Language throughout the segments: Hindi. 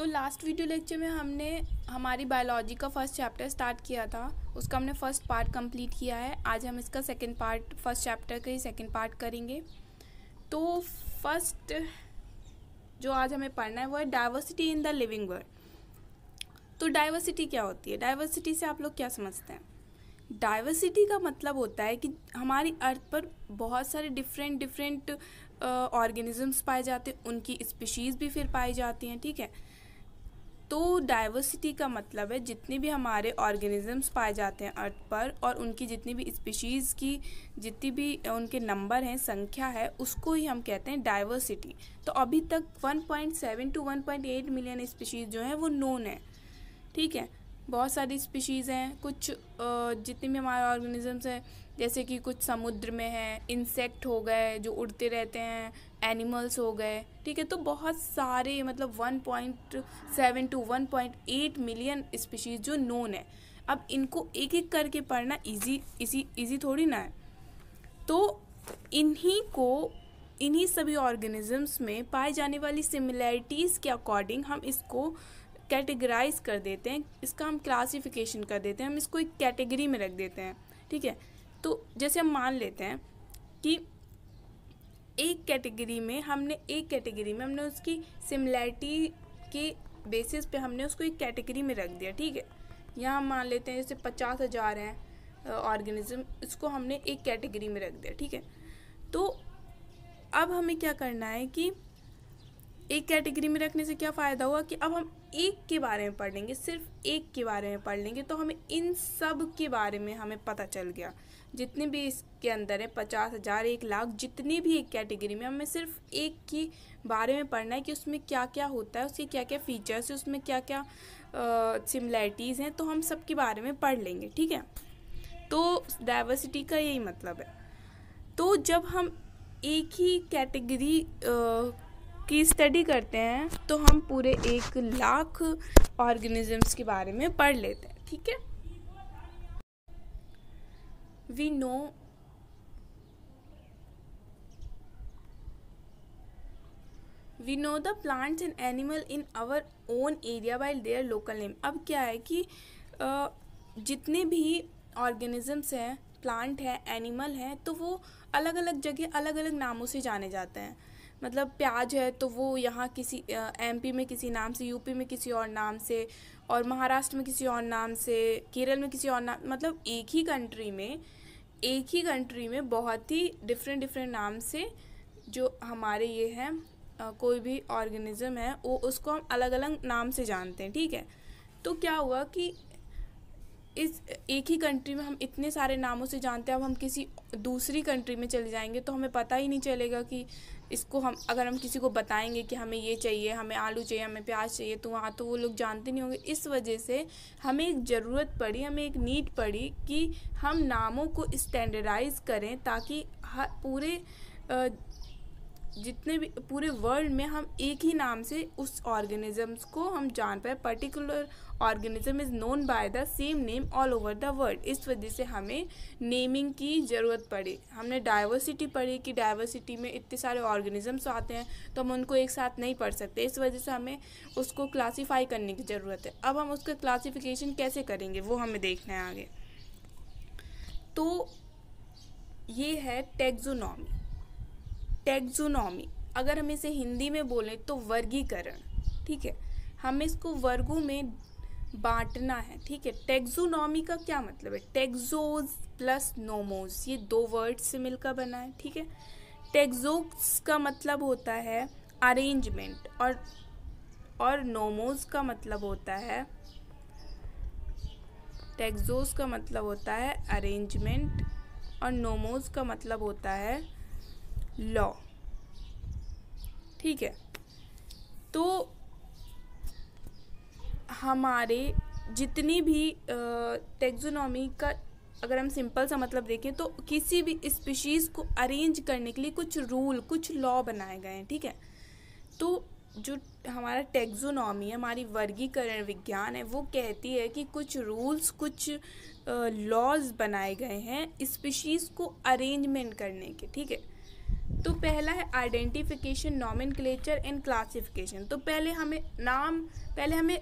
तो लास्ट वीडियो लेक्चर में हमने हमारी बायोलॉजी का फर्स्ट चैप्टर स्टार्ट किया था उसका हमने फर्स्ट पार्ट कंप्लीट किया है आज हम इसका सेकंड पार्ट फर्स्ट चैप्टर का ही सेकंड पार्ट करेंगे तो फर्स्ट जो आज हमें पढ़ना है वो है diversity in the living world तो डाइवर्सिटी क्या होती है डाइवर्सिटी से आप लोग क्या समझते हैं डाइवर्सिटी का मतलब होता है कि हमारी अर्थ पर बहुत सारे डिफरेंट डिफरेंट ऑर्गेनिजम्स पाए जाते हैं उनकी स्पीशीज़ भी फिर पाई जाती हैं ठीक है तो डाइवर्सिटी का मतलब है जितने भी हमारे ऑर्गेनिजम्स पाए जाते हैं अर्थ पर और उनकी जितनी भी स्पीशीज़ की जितनी भी उनके नंबर हैं संख्या है उसको ही हम कहते हैं डाइवर्सिटी तो अभी तक 1.7 टू 1.8 मिलियन स्पीशीज़ जो हैं वो नोन है ठीक है बहुत सारी स्पीशीज़ हैं कुछ जितनी भी हमारे ऑर्गेनिजम्स हैं जैसे कि कुछ समुद्र में हैं इंसेक्ट हो गए जो उड़ते रहते हैं एनिमल्स हो गए ठीक है तो बहुत सारे मतलब 1.7 टू 1.8 मिलियन स्पीशीज़ जो नोन है अब इनको एक एक करके पढ़ना इजी इसी इजी थोड़ी ना है तो इन्हीं को इन्हीं सभी ऑर्गेनिजम्स में पाए जाने वाली सिमिलैरिटीज़ के अकॉर्डिंग हम इसको कैटेगराइज कर देते हैं इसका हम क्लासिफिकेशन कर देते हैं हम इसको एक कैटेगरी में रख देते हैं ठीक है तो जैसे हम मान लेते हैं कि एक कैटेगरी में हमने एक कैटेगरी में हमने उसकी सिमिलैरिटी के बेसिस पे हमने उसको एक कैटेगरी में रख दिया ठीक है यहाँ हम मान लेते हैं जैसे पचास हज़ार हैं ऑर्गेनिज्म इसको हमने एक कैटेगरी में रख दिया ठीक है तो अब हमें क्या करना है कि एक कैटेगरी में रखने से क्या फ़ायदा हुआ कि अब हम एक के बारे में पढ़ लेंगे सिर्फ एक के बारे में पढ़ लेंगे तो हमें इन सब के बारे में हमें पता चल गया जितने भी इसके अंदर है पचास हज़ार एक लाख जितनी भी एक कैटेगरी में हमें सिर्फ एक के बारे में पढ़ना है कि उसमें क्या क्या होता है उसके क्या क्या फ़ीचर्स हैं उसमें क्या क्या सिमिलैरिटीज़ हैं तो हम सब के बारे में पढ़ लेंगे ठीक है तो डाइवर्सिटी का यही मतलब है तो जब हम एक ही कैटेगरी की स्टडी करते हैं तो हम पूरे एक लाख ऑर्गेनिजम्स के बारे में पढ़ लेते हैं ठीक है we know we know the plants and animal in our own area by their local name अब क्या है कि जितने भी ऑर्गेनिजम्स हैं प्लांट है एनिमल है तो वो अलग अलग जगह अलग अलग नामों से जाने जाते हैं मतलब प्याज है तो वो यहाँ किसी एमपी में किसी नाम से यूपी में किसी और नाम से और महाराष्ट्र में किसी और नाम से केरल में किसी और नाम मतलब एक ही कंट्री में एक ही कंट्री में बहुत ही डिफरेंट डिफरेंट नाम से जो हमारे ये हैं कोई भी ऑर्गेनिज़म है वो उसको हम अलग अलग नाम से जानते हैं ठीक है तो क्या हुआ कि इस एक ही कंट्री में हम इतने सारे नामों से जानते हैं अब हम किसी दूसरी कंट्री में चले जाएंगे तो हमें पता ही नहीं चलेगा कि इसको हम अगर हम किसी को बताएंगे कि हमें ये चाहिए हमें आलू चाहिए हमें प्याज चाहिए तो वहाँ तो वो लोग जानते नहीं होंगे इस वजह से हमें एक ज़रूरत पड़ी हमें एक नीड पड़ी कि हम नामों को स्टैंडर्डाइज करें ताकि पूरे जितने भी पूरे वर्ल्ड में हम एक ही नाम से उस ऑर्गेनिजम्स को हम जान पाए particular organism is known by the same name all over the world इस वजह से हमें नेमिंग की ज़रूरत पड़ी हमने डाइवर्सिटी पढ़ी कि डाइवर्सिटी में इतने सारे ऑर्गेनिजम्स आते हैं तो हम उनको एक साथ नहीं पढ़ सकते इस वजह से हमें उसको क्लासीफाई करने की ज़रूरत है अब हम उसका क्लासीफिकेशन कैसे करेंगे वो हमें देखना है आगे तो ये है टेक्जोनॉमी टेक्जोनॉमी अगर हम इसे हिंदी में बोलें तो वर्गीकरण ठीक है हमें इसको वर्गों में बांटना है ठीक है टेक्जोनॉमी का क्या मतलब है टेक्जोज प्लस नोमोज ये दो वर्ड से मिलकर बना है ठीक है टेक्जोक्स का मतलब होता है अरेंजमेंट और और नोमोज का मतलब होता है टेक्जोस का मतलब होता है अरेंजमेंट और नोमोज का मतलब होता है लॉ ठीक है तो हमारे जितनी भी टेक्जोनॉमी का अगर हम सिंपल सा मतलब देखें तो किसी भी स्पीशीज़ को अरेंज करने के लिए कुछ रूल कुछ लॉ बनाए गए हैं ठीक है तो जो हमारा टेक्जोनॉमी हमारी वर्गीकरण विज्ञान है वो कहती है कि कुछ रूल्स कुछ लॉज बनाए गए हैं स्पीशीज़ को अरेंजमेंट करने के ठीक है तो पहला है आइडेंटिफिकेशन नॉमिन एंड क्लासिफिकेशन तो पहले हमें नाम पहले हमें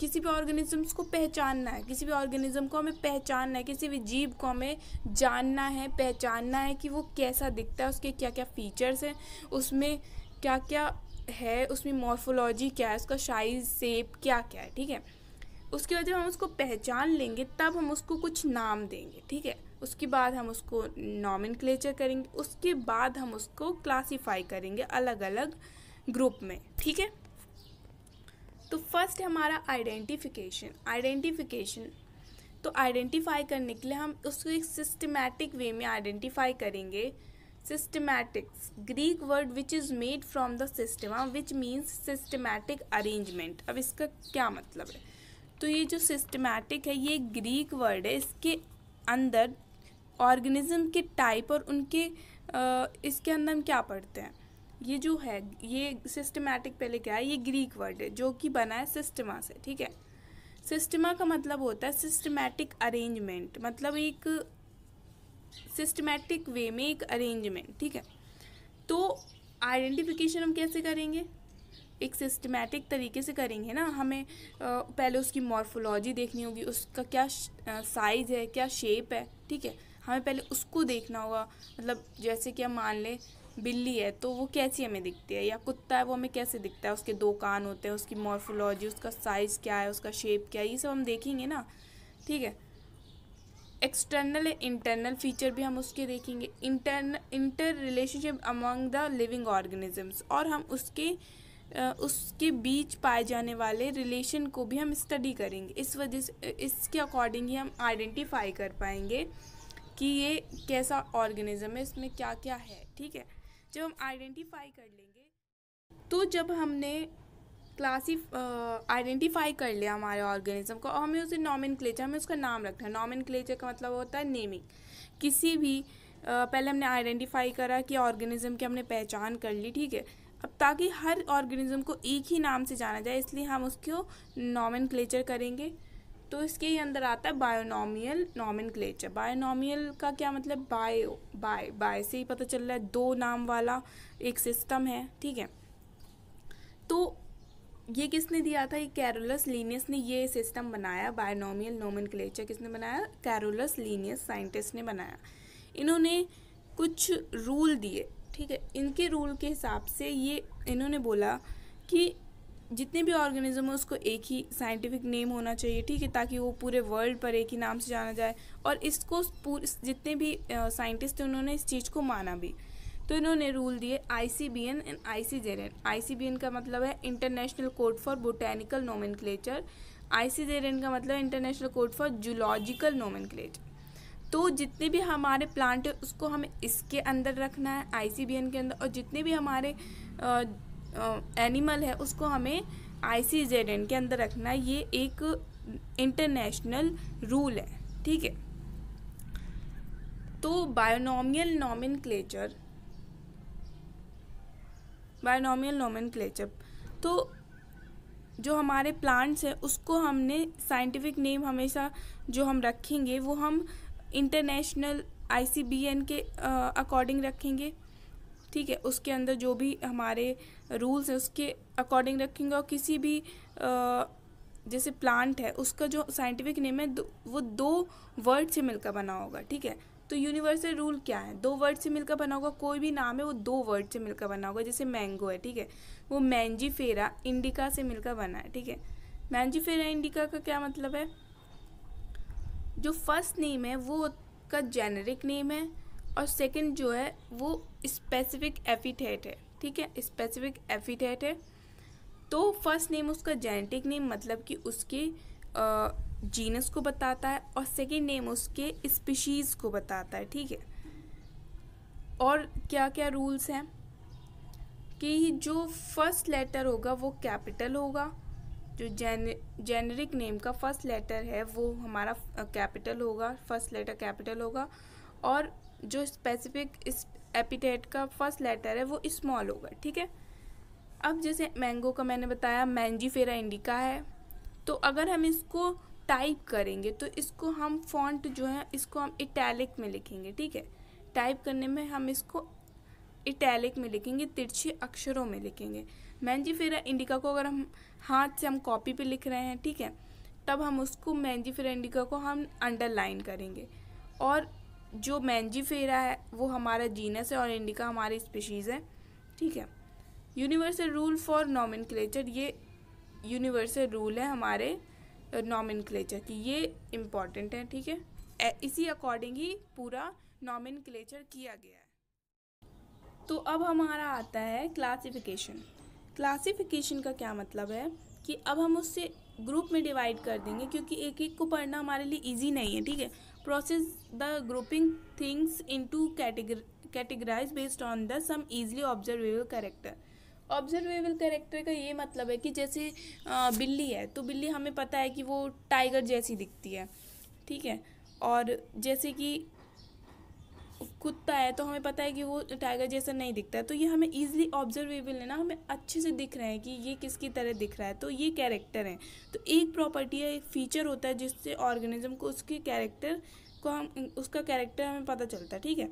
किसी भी ऑर्गेनिजम्स को पहचानना है किसी भी ऑर्गेनिज्म को हमें पहचानना है किसी भी जीव को हमें जानना है पहचानना है कि वो कैसा दिखता है उसके क्या क्या फीचर्स हैं उसमें क्या क्या है उसमें मॉर्फोलॉजी क्या है उसका साइज सेप क्या क्या है ठीक है उसके बाद जब हम उसको पहचान लेंगे तब हम उसको कुछ नाम देंगे ठीक है उसके बाद हम उसको नॉमिन करेंगे उसके बाद हम उसको क्लासीफाई करेंगे अलग अलग ग्रुप में ठीक है तो फर्स्ट है हमारा आइडेंटिफिकेशन आइडेंटिफिकेशन तो आइडेंटिफाई करने के लिए हम उसको एक सिस्टमैटिक वे में आइडेंटिफाई करेंगे systematics Greek word which is made from the system which means systematic arrangement अब इसका क्या मतलब है तो ये जो सिस्टमैटिक है ये ग्रीक वर्ड है इसके अंदर ऑर्गेनिज्म के टाइप और उनके इसके अंदर हम क्या पढ़ते हैं ये जो है ये सिस्टमैटिक पहले क्या है ये ग्रीक वर्ड है जो कि बना है सिस्टमा से ठीक है सिस्टमा का मतलब होता है सिस्टमैटिक अरेंजमेंट मतलब एक सिस्टमैटिक वे में एक अरेंजमेंट ठीक है तो आइडेंटिफिकेशन हम कैसे करेंगे एक सिस्टमैटिक तरीके से करेंगे ना हमें पहले उसकी मॉर्फोलॉजी देखनी होगी उसका क्या साइज़ है क्या शेप है ठीक है हमें पहले उसको देखना होगा मतलब जैसे कि हम मान लें बिल्ली है तो वो कैसी हमें दिखती है या कुत्ता है वो हमें कैसे दिखता है उसके दो कान होते हैं उसकी मॉर्फोलॉजी उसका साइज़ क्या है उसका शेप क्या है ये सब हम देखेंगे ना ठीक है एक्सटर्नल इंटरनल फीचर भी हम उसके देखेंगे इंटरन inter relationship among the living organisms और हम उसके उसके बीच पाए जाने वाले रिलेशन को भी हम स्टडी करेंगे इस वजह से इसके अकॉर्डिंग ही हम आइडेंटिफाई कर पाएंगे कि ये कैसा ऑर्गेनिज़म है इसमें क्या क्या है ठीक है जब हम आइडेंटिफाई कर लेंगे तो जब हमने क्लासीफ आइडेंटिफाई कर लिया हमारे ऑर्गेनिज्म को और हमें उसे नॉमिन क्लेचर हमें उसका नाम रखना है नॉमिन का मतलब होता है नेमिंग किसी भी आ, पहले हमने आइडेंटिफाई करा कि ऑर्गेनिज्म की हमने पहचान कर ली ठीक है अब ताकि हर ऑर्गेनिज्म को एक ही नाम से जाना जाए इसलिए हम उसको क्लेचर करेंगे तो इसके ही अंदर आता है बायोनॉमियल नॉमिन क्लेचर बायोनॉमियल का क्या मतलब बायो बाय बाय से ही पता चल रहा है दो नाम वाला एक सिस्टम है ठीक है तो ये किसने दिया था ये कैरोलस लीनियस ने ये सिस्टम बनाया बायोनॉमियल नोमन किसने बनाया कैरोलस लीनियस साइंटिस्ट ने बनाया इन्होंने कुछ रूल दिए ठीक है इनके रूल के हिसाब से ये इन्होंने बोला कि जितने भी ऑर्गेनिज्म है उसको एक ही साइंटिफिक नेम होना चाहिए ठीक है ताकि वो पूरे वर्ल्ड पर एक ही नाम से जाना जाए और इसको जितने भी साइंटिस्ट थे उन्होंने इस चीज़ को माना भी तो इन्होंने रूल दिए I C B N and I C Z N I C B N का मतलब है international code for botanical nomenclature I C Z N का मतलब international code for zoological nomenclature तो जितने भी हमारे प्लांट है उसको हमें इसके अंदर रखना है आई सी बी एन के अंदर और जितने भी हमारे एनिमल है उसको हमें आई जेड एन के अंदर रखना ये एक इंटरनेशनल रूल है ठीक है तो binomial nomenclature binomial nomenclature तो जो हमारे प्लांट्स हैं उसको हमने साइंटिफिक नेम हमेशा जो हम रखेंगे वो हम इंटरनेशनल आईसीबीएन के अकॉर्डिंग रखेंगे ठीक है उसके अंदर जो भी हमारे रूल्स हैं उसके अकॉर्डिंग रखेंगे और किसी भी जैसे प्लांट है उसका जो साइंटिफिक नेम है वो दो वर्ड से मिलकर बना होगा ठीक है तो यूनिवर्सल रूल क्या है दो वर्ड से मिलकर बना होगा कोई भी नाम है वो दो वर्ड से मिलकर बना होगा जैसे मैंगो है ठीक है वो मैंजी फेरा इंडिका से मिलकर बना है ठीक है मैंजी फेरा इंडिका का क्या मतलब है जो फर्स्ट नेम है वो का जेनरिक नेम है और सेकंड जो है वो स्पेसिफिक एफिथेट है ठीक है स्पेसिफिक एफिथेट है तो फर्स्ट नेम उसका जेनेटिक नेम मतलब कि उसके जीनस को बताता है और सेकेंड नेम उसके स्पीशीज़ को बताता है ठीक है और क्या क्या रूल्स हैं कि जो फर्स्ट लेटर होगा वो कैपिटल होगा जो जेन जेनरिक नेम का फर्स्ट लेटर है वो हमारा कैपिटल होगा फर्स्ट लेटर कैपिटल होगा और जो स्पेसिफिक एपिटेट का फर्स्ट लेटर है वो स्मॉल होगा ठीक है अब जैसे मैंगो का मैंने बताया मैंजी फेरा इंडिका है तो अगर हम इसको टाइप करेंगे तो इसको हम फॉन्ट जो है इसको हम इटैलिक में लिखेंगे ठीक है टाइप करने में हम इसको इटैलिक में लिखेंगे तिरछे अक्षरों में लिखेंगे मैंजी फेरा इंडिका को अगर हम हाथ से हम कॉपी पे लिख रहे हैं ठीक है तब हम उसको मैंजी फेरा इंडिका को हम अंडरलाइन करेंगे और जो मैंजी फेरा है वो हमारा जीनस है और इंडिका हमारी स्पीशीज़ है ठीक है यूनिवर्सल रूल फॉर नॉमिन ये यूनिवर्सल रूल है हमारे नॉमिन की ये इम्पॉर्टेंट है ठीक है इसी अकॉर्डिंग ही पूरा नॉमिन किया गया है तो अब हमारा आता है क्लासिफिकेशन क्लासिफिकेशन का क्या मतलब है कि अब हम उससे ग्रुप में डिवाइड कर देंगे क्योंकि एक एक को पढ़ना हमारे लिए इजी नहीं है ठीक है process the grouping things into categorise based on the some easily observable character observable character का ये मतलब है कि जैसे बिल्ली है तो बिल्ली हमें पता है कि वो टाइगर जैसी दिखती है ठीक है और जैसे कि कुत्ता है तो हमें पता है कि वो टाइगर जैसा नहीं दिखता है तो ये हमें ईजिली ऑब्जर्वेबल है ना हमें अच्छे से दिख रहे हैं कि ये किसकी तरह दिख रहा है तो ये कैरेक्टर है तो एक प्रॉपर्टी है एक फीचर होता है जिससे ऑर्गेनिज्म को उसके कैरेक्टर को हम उसका कैरेक्टर हमें पता चलता है ठीक है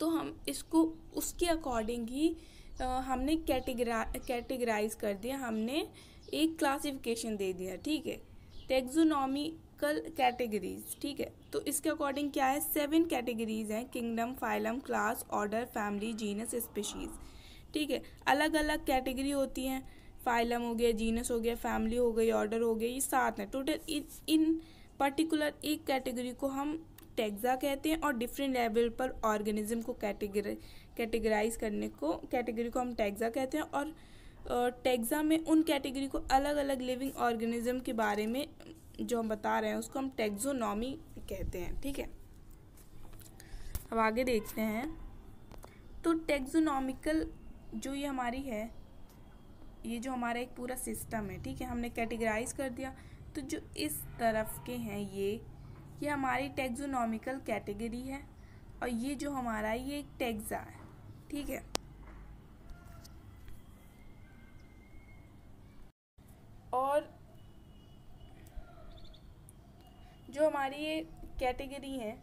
तो हम इसको उसके अकॉर्डिंग ही आ, हमने कैटेगरा कैटेगराइज कर दिया हमने एक क्लासिफिकेशन दे दिया ठीक है टेक्जोनॉमी कल कैटेगरीज ठीक है तो इसके अकॉर्डिंग क्या है सेवन कैटेगरीज हैं kingdom phylum class order family genus species ठीक है अलग अलग कैटेगरी होती हैं फाइलम हो गया जीनस हो गया फैमिली हो गई ऑर्डर हो गया ये सात हैं टोटल इन इन पर्टिकुलर एक कैटेगरी को हम टैक्सा कहते हैं और डिफरेंट लेवल पर ऑर्गेनिज्म को कैटेगरी कैटेगराइज करने को कैटेगरी को हम टैक्सा कहते हैं और टैक्सा में उन कैटेगरी को अलग अलग लिविंग ऑर्गेनिज्म के बारे में जो हम बता रहे हैं उसको हम टेक्जोनॉमी कहते हैं ठीक है अब आगे देखते हैं तो टेक्जोनॉमिकल जो ये हमारी है ये जो हमारा एक पूरा सिस्टम है ठीक है हमने कैटेगराइज कर दिया तो जो इस तरफ के हैं ये ये हमारी टेक्जोनॉमिकल कैटेगरी है और ये जो हमारा ये एक टेक्सा है ठीक है जो हमारी ये कैटेगरी हैं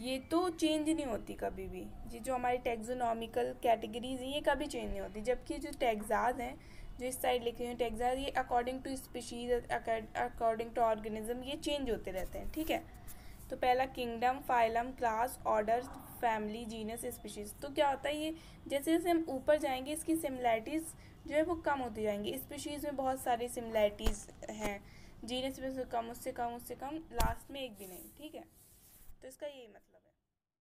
ये तो चेंज नहीं होती कभी भी ये जो हमारी टेक्जोनॉमिकल कैटेगरीज हैं ये कभी चेंज नहीं होती जबकि जो टैक्साज हैं जो इस साइड लिखे हुए टैक्साज ये according to species according to organism ये चेंज होते रहते हैं ठीक है तो पहला kingdom phylum class order family genus species तो क्या होता है ये जैसे जैसे हम ऊपर जाएंगे इसकी सिमिलैरिटीज़ जो है वो कम होती जाएंगी स्पीशीज़ में बहुत सारी सिमिलैरिटीज़ हैं जीने से कम उससे कम उससे कम लास्ट में एक भी नहीं ठीक है तो इसका यही मतलब